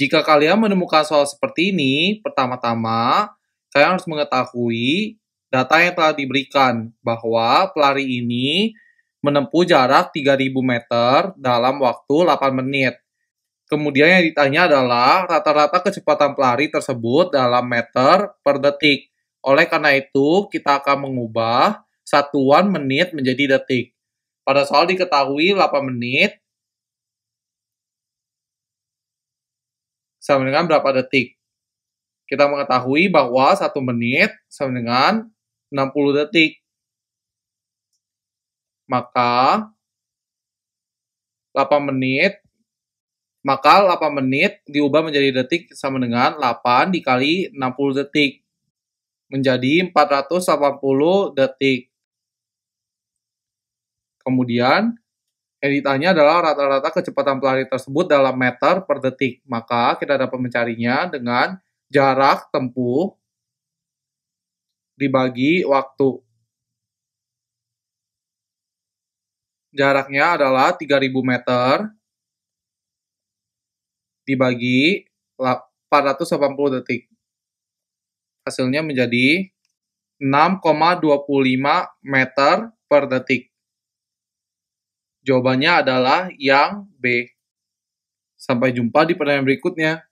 Jika kalian menemukan soal seperti ini, pertama-tama kalian harus mengetahui data yang telah diberikan bahwa pelari ini menempuh jarak 3000 meter dalam waktu 8 menit. Kemudian yang ditanya adalah rata-rata kecepatan pelari tersebut dalam meter per detik. Oleh karena itu, kita akan mengubah satuan menit menjadi detik. Pada soal diketahui 8 menit, sama dengan berapa detik. Kita mengetahui bahwa 1 menit sama dengan 60 detik. Maka 8 menit maka 8 menit diubah menjadi detik sama dengan 8 dikali 60 detik menjadi 480 detik. Kemudian Editannya adalah rata-rata kecepatan pelari tersebut dalam meter per detik. Maka kita dapat mencarinya dengan jarak tempuh dibagi waktu. Jaraknya adalah 3000 meter dibagi 480 detik. Hasilnya menjadi 6,25 meter per detik. Jawabannya adalah yang B. Sampai jumpa di pertanyaan berikutnya.